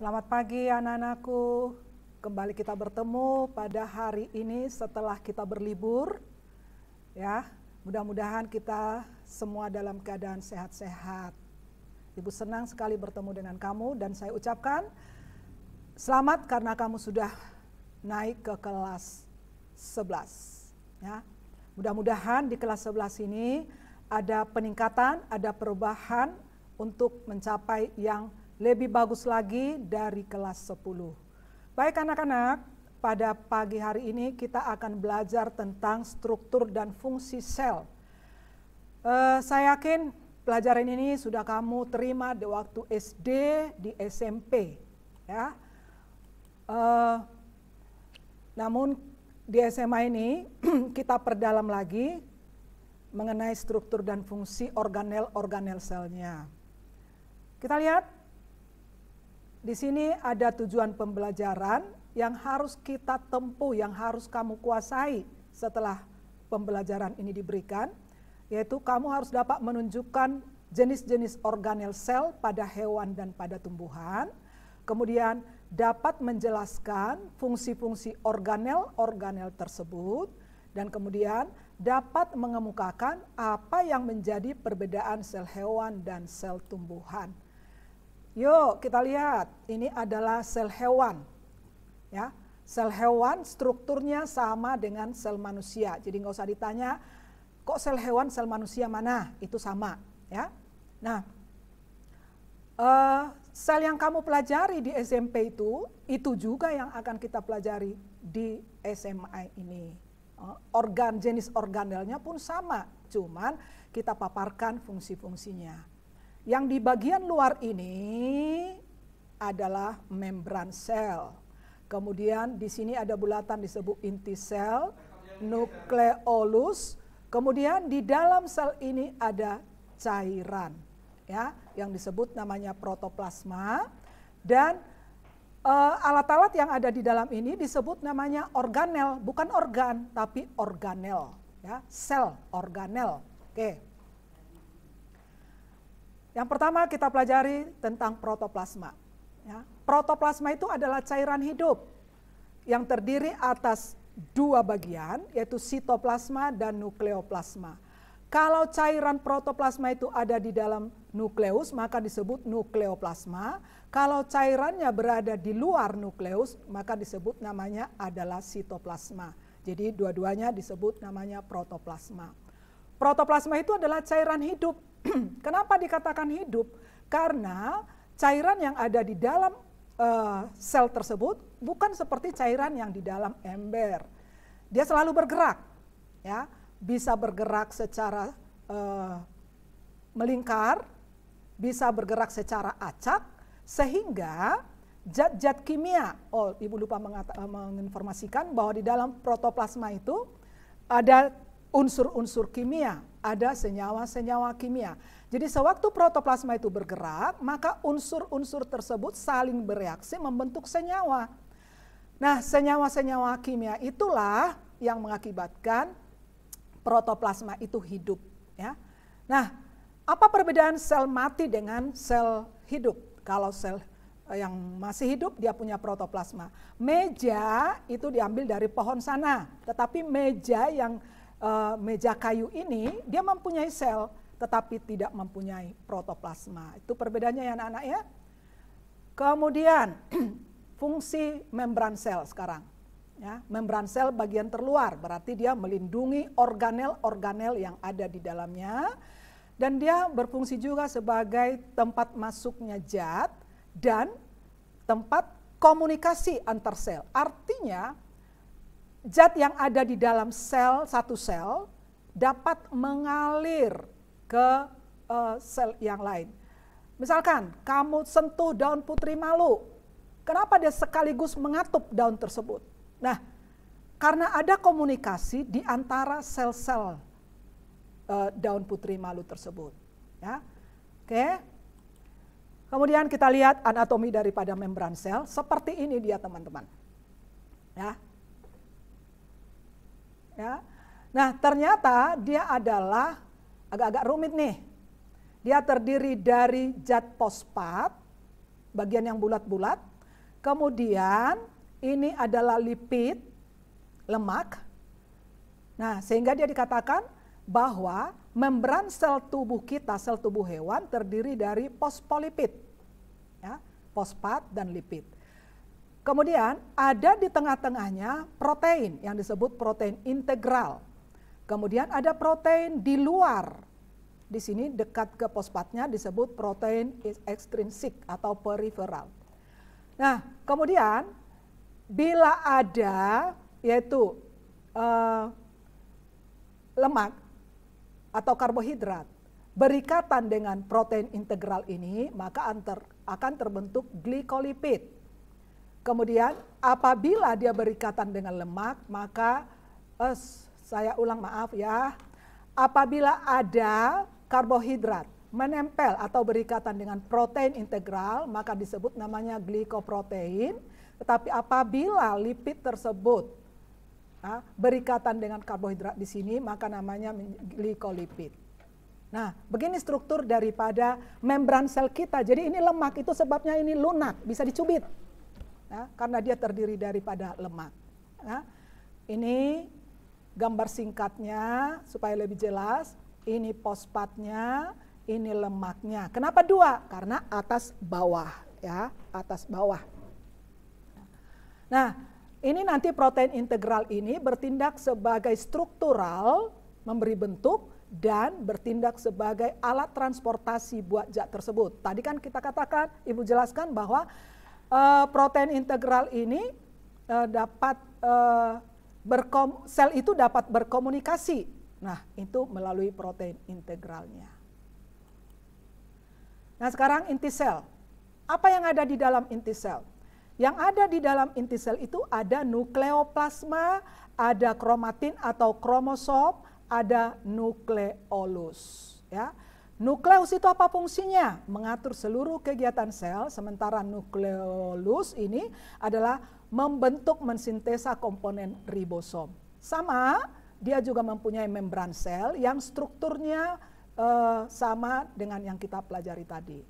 Selamat pagi anak-anakku. Kembali kita bertemu pada hari ini setelah kita berlibur. Ya, mudah-mudahan kita semua dalam keadaan sehat-sehat. Ibu senang sekali bertemu dengan kamu dan saya ucapkan selamat karena kamu sudah naik ke kelas 11. Ya. Mudah-mudahan di kelas 11 ini ada peningkatan, ada perubahan untuk mencapai yang lebih bagus lagi dari kelas 10. Baik anak-anak, pada pagi hari ini kita akan belajar tentang struktur dan fungsi sel. Uh, saya yakin pelajaran ini sudah kamu terima di waktu SD, di SMP. Ya. Uh, namun di SMA ini kita perdalam lagi mengenai struktur dan fungsi organel-organel selnya. Kita lihat di sini ada tujuan pembelajaran yang harus kita tempuh, yang harus kamu kuasai setelah pembelajaran ini diberikan, yaitu kamu harus dapat menunjukkan jenis-jenis organel sel pada hewan dan pada tumbuhan, kemudian dapat menjelaskan fungsi-fungsi organel-organel tersebut, dan kemudian dapat mengemukakan apa yang menjadi perbedaan sel hewan dan sel tumbuhan. Yuk kita lihat, ini adalah sel hewan. Ya, sel hewan strukturnya sama dengan sel manusia. Jadi nggak usah ditanya kok sel hewan sel manusia mana, itu sama, ya. Nah, uh, sel yang kamu pelajari di SMP itu, itu juga yang akan kita pelajari di SMA ini. Uh, organ jenis organelnya pun sama, cuman kita paparkan fungsi-fungsinya. Yang di bagian luar ini adalah membran sel. Kemudian di sini ada bulatan disebut inti sel, nukleolus. Kemudian di dalam sel ini ada cairan ya yang disebut namanya protoplasma dan eh, alat-alat e, yang ada di dalam ini disebut namanya organel, bukan organ tapi organel ya, sel organel. Oke. Yang pertama kita pelajari tentang protoplasma. Ya, protoplasma itu adalah cairan hidup yang terdiri atas dua bagian, yaitu sitoplasma dan nukleoplasma. Kalau cairan protoplasma itu ada di dalam nukleus, maka disebut nukleoplasma. Kalau cairannya berada di luar nukleus, maka disebut namanya adalah sitoplasma. Jadi dua-duanya disebut namanya protoplasma. Protoplasma itu adalah cairan hidup Kenapa dikatakan hidup? Karena cairan yang ada di dalam uh, sel tersebut bukan seperti cairan yang di dalam ember. Dia selalu bergerak, ya, bisa bergerak secara uh, melingkar, bisa bergerak secara acak, sehingga zat-zat kimia. Oh, ibu lupa mengata, eh, menginformasikan bahwa di dalam protoplasma itu ada unsur-unsur kimia ada senyawa-senyawa kimia. Jadi sewaktu protoplasma itu bergerak, maka unsur-unsur tersebut saling bereaksi membentuk senyawa. Nah, senyawa-senyawa kimia itulah yang mengakibatkan protoplasma itu hidup, ya. Nah, apa perbedaan sel mati dengan sel hidup? Kalau sel eh, yang masih hidup dia punya protoplasma. Meja itu diambil dari pohon sana, tetapi meja yang uh, meja kayu ini dia mempunyai sel tetapi tidak mempunyai protoplasma. Itu perbedaannya ya anak-anak ya. Kemudian fungsi membran sel sekarang. Ya, membran sel bagian terluar berarti dia melindungi organel-organel yang ada di dalamnya dan dia berfungsi juga sebagai tempat masuknya zat dan tempat komunikasi antar sel. Artinya zat yang ada di dalam sel satu sel dapat mengalir ke uh, sel yang lain. Misalkan kamu sentuh daun putri malu, kenapa dia sekaligus mengatup daun tersebut? Nah, karena ada komunikasi di antara sel-sel uh, daun putri malu tersebut. Ya, oke. Kemudian kita lihat anatomi daripada membran sel. Seperti ini dia teman-teman. Ya, Ya. Nah ternyata dia adalah agak-agak rumit nih. Dia terdiri dari zat fosfat, bagian yang bulat-bulat. Kemudian ini adalah lipid, lemak. Nah sehingga dia dikatakan bahwa membran sel tubuh kita, sel tubuh hewan terdiri dari fosfolipid. Ya, fosfat dan lipid. Kemudian ada di tengah-tengahnya protein yang disebut protein integral. Kemudian ada protein di luar. Di sini dekat ke pospatnya disebut protein extrinsic atau peripheral. Nah, kemudian bila ada yaitu uh, lemak atau karbohidrat berikatan dengan protein integral ini, maka akan terbentuk glikolipid Kemudian apabila dia berikatan dengan lemak, maka eh, saya ulang maaf ya. Apabila ada karbohidrat menempel atau berikatan dengan protein integral, maka disebut namanya glikoprotein. Tetapi apabila lipid tersebut ah, berikatan dengan karbohidrat di sini, maka namanya glikolipid. Nah, begini struktur daripada membran sel kita. Jadi ini lemak, itu sebabnya ini lunak, bisa dicubit ya, karena dia terdiri daripada lemak. Ya. Ini gambar singkatnya supaya lebih jelas. Ini pospatnya, ini lemaknya. Kenapa dua? Karena atas bawah ya, atas bawah. Nah, ini nanti protein integral ini bertindak sebagai struktural, memberi bentuk dan bertindak sebagai alat transportasi buat zat tersebut. Tadi kan kita katakan, Ibu jelaskan bahwa uh, protein integral ini uh, dapat uh, sel itu dapat berkomunikasi. Nah, itu melalui protein integralnya. Nah, sekarang inti sel. Apa yang ada di dalam inti sel? Yang ada di dalam inti sel itu ada nukleoplasma, ada kromatin atau kromosom, ada nukleolus, ya. Nukleus itu apa fungsinya? Mengatur seluruh kegiatan sel, sementara nukleolus ini adalah membentuk mensintesa komponen ribosom. Sama, dia juga mempunyai membran sel yang strukturnya eh, sama dengan yang kita pelajari tadi.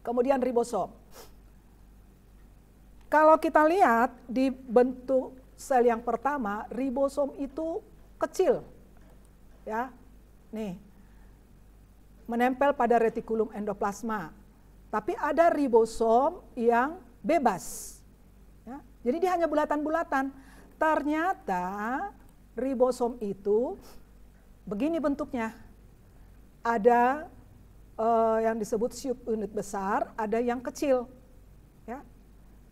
Kemudian ribosom. Kalau kita lihat di bentuk sel yang pertama, ribosom itu kecil. Ya. Nih, menempel pada retikulum endoplasma. Tapi ada ribosom yang bebas. Ya, jadi dia hanya bulatan-bulatan. Ternyata ribosom itu begini bentuknya. Ada eh, yang disebut subunit besar, ada yang kecil. Ya,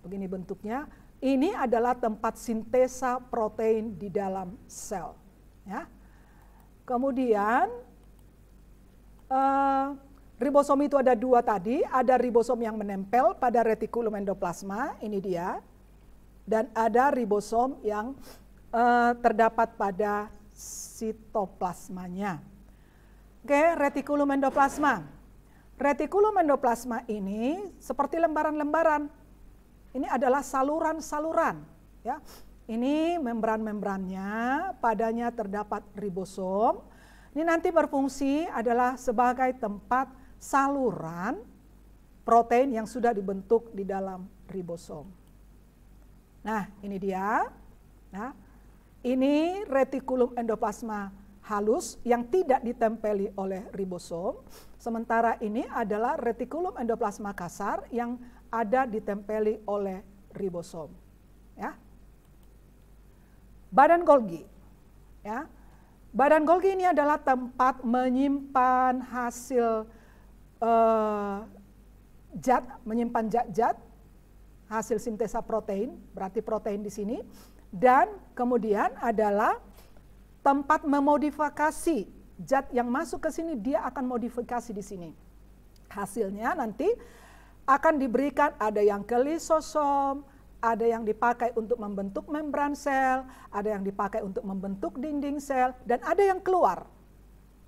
begini bentuknya. Ini adalah tempat sintesa protein di dalam sel. Ya. Kemudian Eh, ribosom itu ada dua tadi, ada ribosom yang menempel pada retikulum endoplasma, ini dia, dan ada ribosom yang uh, terdapat pada sitoplasmanya. Oke, retikulum endoplasma. Retikulum endoplasma ini seperti lembaran-lembaran. Ini adalah saluran-saluran, ya. Ini membran-membrannya, padanya terdapat ribosom, ini nanti berfungsi adalah sebagai tempat saluran protein yang sudah dibentuk di dalam ribosom. Nah, ini dia. Nah, ini retikulum endoplasma halus yang tidak ditempeli oleh ribosom. Sementara ini adalah retikulum endoplasma kasar yang ada ditempeli oleh ribosom. Ya. Badan Golgi. Ya. Badan Golgi ini adalah tempat menyimpan hasil uh, eh, jat, menyimpan jat-jat hasil sintesa protein, berarti protein di sini, dan kemudian adalah tempat memodifikasi zat yang masuk ke sini, dia akan modifikasi di sini. Hasilnya nanti akan diberikan ada yang ke lisosom, ada yang dipakai untuk membentuk membran sel, ada yang dipakai untuk membentuk dinding sel, dan ada yang keluar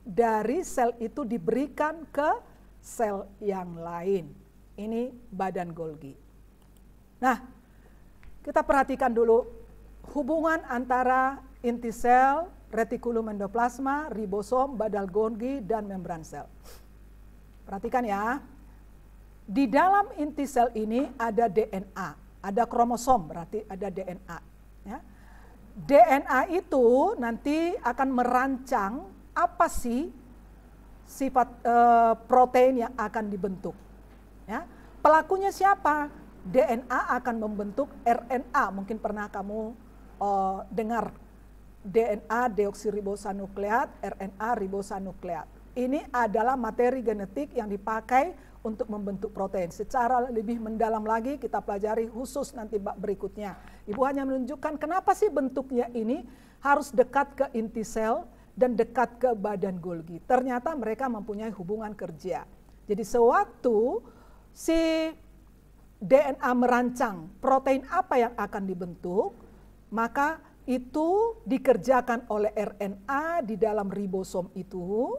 dari sel itu diberikan ke sel yang lain. Ini badan Golgi. Nah, kita perhatikan dulu hubungan antara inti sel, retikulum endoplasma, ribosom, badal Golgi, dan membran sel. Perhatikan ya, di dalam inti sel ini ada DNA ada kromosom berarti ada DNA. Ya. DNA itu nanti akan merancang apa sih sifat e, protein yang akan dibentuk. Ya. Pelakunya siapa? DNA akan membentuk RNA. Mungkin pernah kamu e, dengar DNA nukleat, RNA ribosanukleat. Ini adalah materi genetik yang dipakai untuk membentuk protein. Secara lebih mendalam lagi kita pelajari khusus nanti bab berikutnya. Ibu hanya menunjukkan kenapa sih bentuknya ini harus dekat ke inti sel dan dekat ke badan Golgi. Ternyata mereka mempunyai hubungan kerja. Jadi sewaktu si DNA merancang protein apa yang akan dibentuk, maka itu dikerjakan oleh RNA di dalam ribosom itu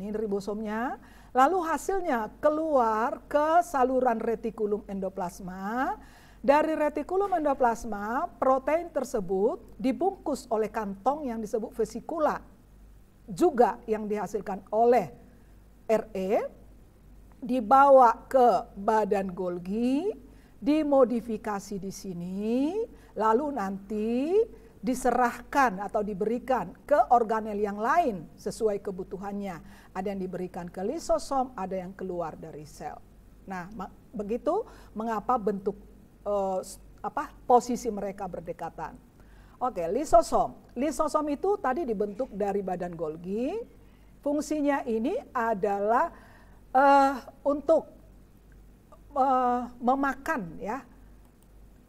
ini ribosomnya. Lalu hasilnya keluar ke saluran retikulum endoplasma. Dari retikulum endoplasma, protein tersebut dibungkus oleh kantong yang disebut vesikula. Juga yang dihasilkan oleh RE dibawa ke badan Golgi, dimodifikasi di sini, lalu nanti diserahkan atau diberikan ke organel yang lain sesuai kebutuhannya. Ada yang diberikan ke lisosom, ada yang keluar dari sel. Nah, begitu mengapa bentuk uh, apa posisi mereka berdekatan. Oke, lisosom. Lisosom itu tadi dibentuk dari badan Golgi. Fungsinya ini adalah uh, untuk uh, memakan ya.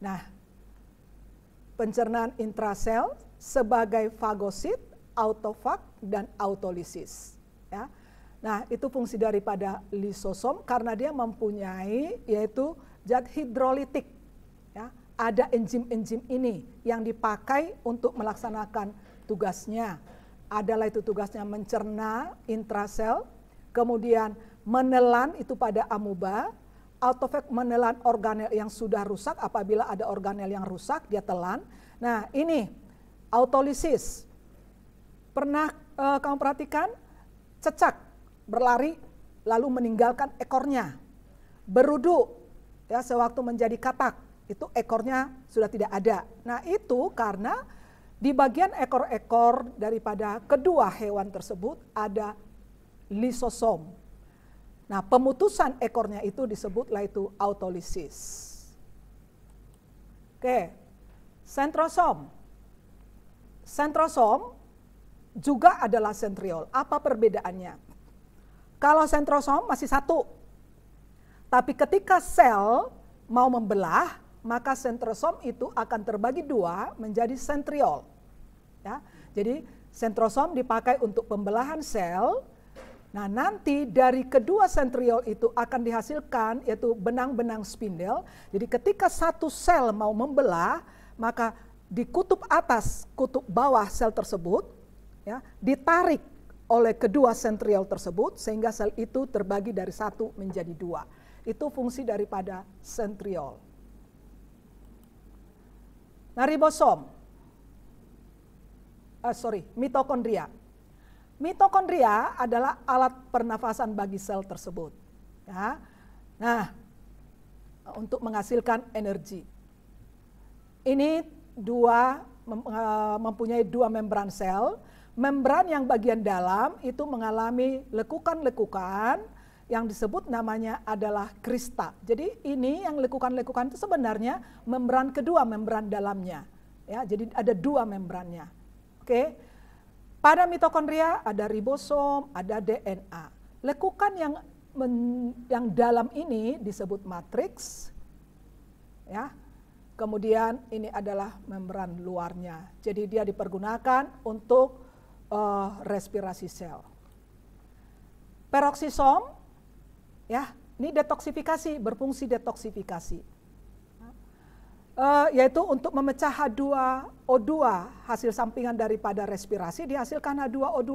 Nah, pencernaan intrasel sebagai fagosit, autofag, dan autolisis. Ya. Nah, itu fungsi daripada lisosom karena dia mempunyai yaitu zat hidrolitik. Ya. Ada enzim-enzim ini yang dipakai untuk melaksanakan tugasnya. Adalah itu tugasnya mencerna intrasel, kemudian menelan itu pada amuba, autofag menelan organel yang sudah rusak apabila ada organel yang rusak dia telan. Nah, ini autolisis. Pernah e, kamu perhatikan cecak berlari lalu meninggalkan ekornya. Berudu ya sewaktu menjadi katak itu ekornya sudah tidak ada. Nah, itu karena di bagian ekor-ekor daripada kedua hewan tersebut ada lisosom Nah, pemutusan ekornya itu disebutlah itu autolisis. Oke, sentrosom. Sentrosom juga adalah sentriol. Apa perbedaannya? Kalau sentrosom masih satu, tapi ketika sel mau membelah, maka sentrosom itu akan terbagi dua menjadi sentriol. Ya, jadi sentrosom dipakai untuk pembelahan sel, Nah, nanti dari kedua sentriol itu akan dihasilkan yaitu benang-benang spindel. Jadi ketika satu sel mau membelah, maka di kutub atas, kutub bawah sel tersebut ya, ditarik oleh kedua sentriol tersebut sehingga sel itu terbagi dari satu menjadi dua. Itu fungsi daripada sentriol. Nah, ribosom. Uh, eh, sorry, mitokondria. Mitokondria adalah alat pernafasan bagi sel tersebut. Ya. Nah, untuk menghasilkan energi. Ini dua e, mempunyai dua membran sel. Membran yang bagian dalam itu mengalami lekukan-lekukan yang disebut namanya adalah krista. Jadi ini yang lekukan-lekukan itu sebenarnya membran kedua membran dalamnya. Ya, jadi ada dua membrannya. Oke. Okay? Pada mitokondria ada ribosom, ada DNA. Lekukan yang men, yang dalam ini disebut matriks. Ya. Kemudian ini adalah membran luarnya. Jadi dia dipergunakan untuk uh, respirasi sel. Peroksisom ya, ini detoksifikasi, berfungsi detoksifikasi uh, yaitu untuk memecah H2O2, hasil sampingan daripada respirasi dihasilkan H2O2.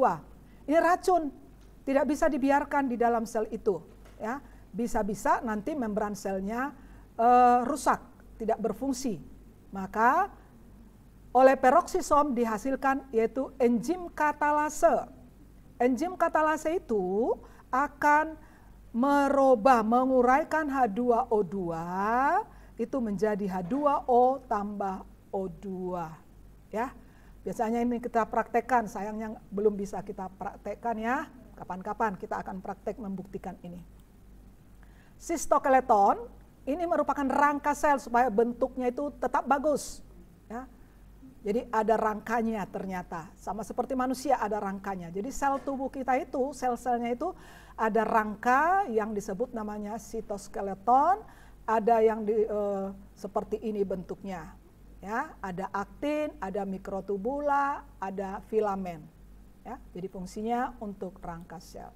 Ini racun, tidak bisa dibiarkan di dalam sel itu, ya. Bisa-bisa nanti membran selnya uh, rusak, tidak berfungsi. Maka oleh peroksisom dihasilkan yaitu enzim katalase. Enzim katalase itu akan merubah, menguraikan H2O2 itu menjadi H2O tambah O2. Ya. Biasanya ini kita praktekkan, sayangnya belum bisa kita praktekkan ya. Kapan-kapan kita akan praktek membuktikan ini. Sistokeleton ini merupakan rangka sel supaya bentuknya itu tetap bagus. Ya. Jadi ada rangkanya ternyata. Sama seperti manusia ada rangkanya. Jadi sel tubuh kita itu, sel-selnya itu ada rangka yang disebut namanya sitoskeleton ada yang di, uh, seperti ini bentuknya. Ya, ada aktin, ada mikrotubula, ada filamen. Ya, jadi fungsinya untuk rangka sel.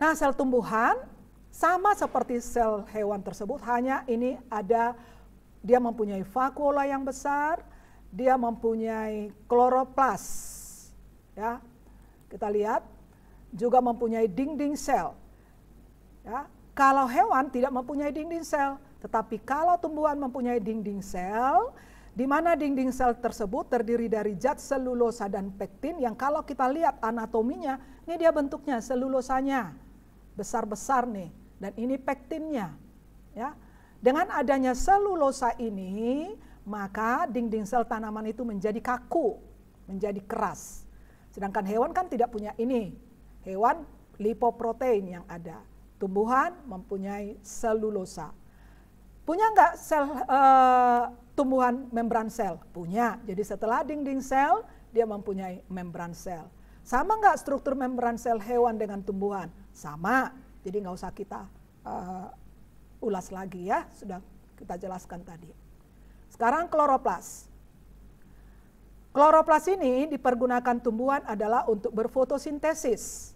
Nah, sel tumbuhan sama seperti sel hewan tersebut, hanya ini ada dia mempunyai vakuola yang besar, dia mempunyai kloroplas. Ya. Kita lihat juga mempunyai dinding sel. Ya, kalau hewan tidak mempunyai dinding sel, tetapi kalau tumbuhan mempunyai dinding sel, di mana dinding sel tersebut terdiri dari zat selulosa dan pektin yang kalau kita lihat anatominya, ini dia bentuknya selulosanya besar-besar nih dan ini pektinnya. Ya. Dengan adanya selulosa ini, maka dinding sel tanaman itu menjadi kaku, menjadi keras. Sedangkan hewan kan tidak punya ini. Hewan lipoprotein yang ada. Tumbuhan mempunyai selulosa. Punya enggak sel uh, tumbuhan membran sel? Punya. Jadi setelah dinding sel, dia mempunyai membran sel. Sama enggak struktur membran sel hewan dengan tumbuhan? Sama. Jadi nggak usah kita uh, ulas lagi ya, sudah kita jelaskan tadi. Sekarang kloroplas. Kloroplas ini dipergunakan tumbuhan adalah untuk berfotosintesis.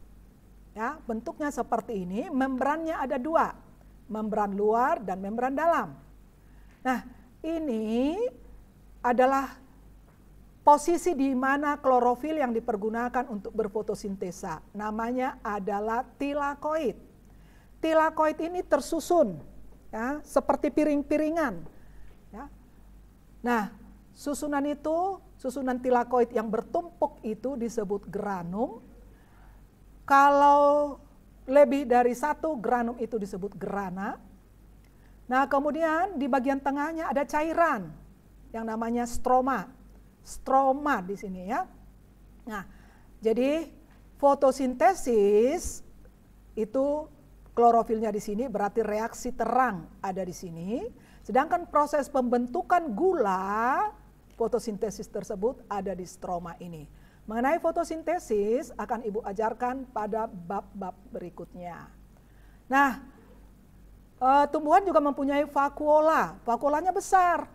Ya, bentuknya seperti ini, membrannya ada dua, membran luar dan membran dalam. Nah, ini adalah posisi di mana klorofil yang dipergunakan untuk berfotosintesa. Namanya adalah tilakoid. Tilakoid ini tersusun ya, seperti piring-piringan. Ya. Nah, susunan itu, susunan tilakoid yang bertumpuk itu disebut granum kalau lebih dari satu granum itu disebut grana. Nah kemudian di bagian tengahnya ada cairan yang namanya stroma. Stroma di sini ya. Nah jadi fotosintesis itu klorofilnya di sini berarti reaksi terang ada di sini. Sedangkan proses pembentukan gula fotosintesis tersebut ada di stroma ini. Mengenai fotosintesis akan Ibu ajarkan pada bab-bab berikutnya. Nah, eh, tumbuhan juga mempunyai vakuola. Vakuolanya besar.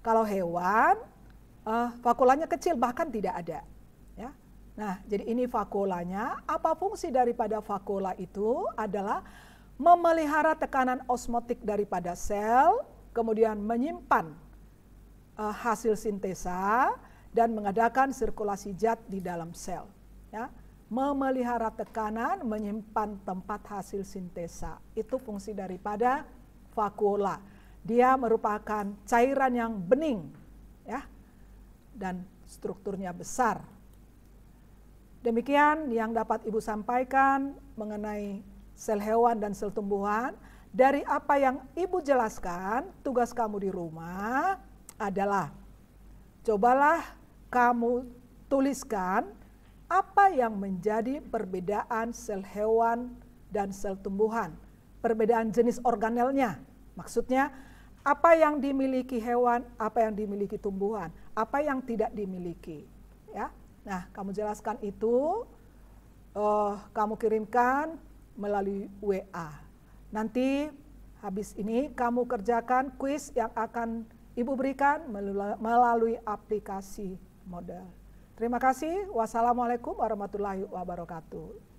Kalau hewan, eh, vakuolanya kecil bahkan tidak ada. Ya. Nah, jadi ini vakuolanya. Apa fungsi daripada vakuola itu adalah memelihara tekanan osmotik daripada sel, kemudian menyimpan eh, hasil sintesa, dan mengadakan sirkulasi zat di dalam sel. Ya. Memelihara tekanan, menyimpan tempat hasil sintesa. Itu fungsi daripada vakuola. Dia merupakan cairan yang bening ya dan strukturnya besar. Demikian yang dapat Ibu sampaikan mengenai sel hewan dan sel tumbuhan. Dari apa yang Ibu jelaskan, tugas kamu di rumah adalah cobalah kamu tuliskan apa yang menjadi perbedaan sel hewan dan sel tumbuhan, perbedaan jenis organelnya. Maksudnya, apa yang dimiliki hewan, apa yang dimiliki tumbuhan, apa yang tidak dimiliki. Ya, nah kamu jelaskan itu, uh, kamu kirimkan melalui WA. Nanti habis ini kamu kerjakan kuis yang akan ibu berikan melalui aplikasi modal. Terima kasih. Wassalamualaikum warahmatullahi wabarakatuh.